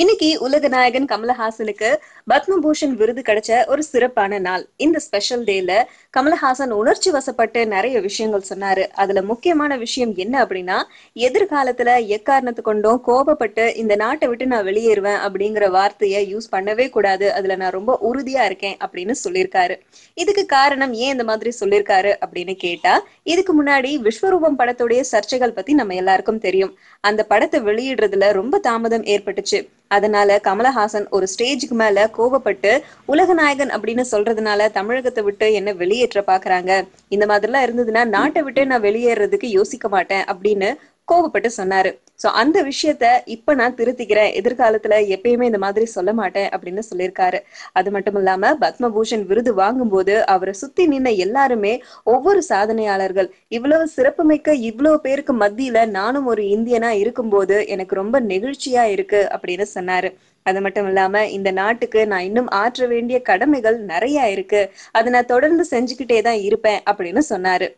இன்னைக்கு உலக நாயகன் கமலஹாசனுக்கு பத்மபூஷன் விருது கிடைச்ச ஒரு சிறப்பான நாள் இந்த ஸ்பெஷல் டேல கமலஹாசன் உணர்ச்சி வசப்பட்டு நிறைய விஷயங்கள் சொன்னாரு அதுல முக்கியமான விஷயம் என்ன அப்படின்னா எதிர்காலத்துல எக்காரணத்து கொண்டும் கோபப்பட்டு இந்த நாட்டை விட்டு நான் வெளியேறுவேன் அப்படிங்கிற வார்த்தையை யூஸ் பண்ணவே கூடாது அதுல நான் ரொம்ப உறுதியா இருக்கேன் அப்படின்னு சொல்லியிருக்காரு இதுக்கு காரணம் ஏன் இந்த மாதிரி சொல்லியிருக்காரு அப்படின்னு கேட்டா இதுக்கு முன்னாடி விஸ்வரூபம் படத்துடைய சர்ச்சைகள் பத்தி நம்ம எல்லாருக்கும் தெரியும் அந்த படத்தை வெளியிடுறதுல ரொம்ப தாமதம் ஏற்பட்டுச்சு அதனால கமலஹாசன் ஒரு ஸ்டேஜுக்கு மேல கோவப்பட்டு உலக நாயகன் அப்படின்னு சொல்றதுனால தமிழகத்தை விட்டு என்ன வெளியேற்ற பாக்குறாங்க இந்த மாதிரிலாம் இருந்ததுன்னா நாட்டை விட்டு நான் வெளியேறதுக்கு யோசிக்க மாட்டேன் அப்படின்னு கோபப்பட்டு சொன்னாரு சோ அந்த விஷயத்த இப்ப நான் திருத்திக்கிறேன் எதிர்காலத்துல எப்பயுமே இந்த மாதிரி சொல்ல மாட்டேன் அப்படின்னு சொல்லியிருக்காரு அது மட்டும் இல்லாம பத்மபூஷன் விருது வாங்கும்போது அவரை சுத்தி நின்ன எல்லாருமே ஒவ்வொரு சாதனையாளர்கள் இவ்வளவு சிறப்புமிக்க இவ்வளவு பேருக்கு மத்தியில நானும் ஒரு இந்தியனா இருக்கும்போது எனக்கு ரொம்ப நெகிழ்ச்சியா இருக்கு அப்படின்னு சொன்னாரு அது மட்டும் இல்லாம இந்த நாட்டுக்கு நான் இன்னும் ஆற்ற வேண்டிய கடமைகள் நிறைய இருக்கு அதை நான் தொடர்ந்து செஞ்சுக்கிட்டே தான் இருப்பேன் அப்படின்னு சொன்னாரு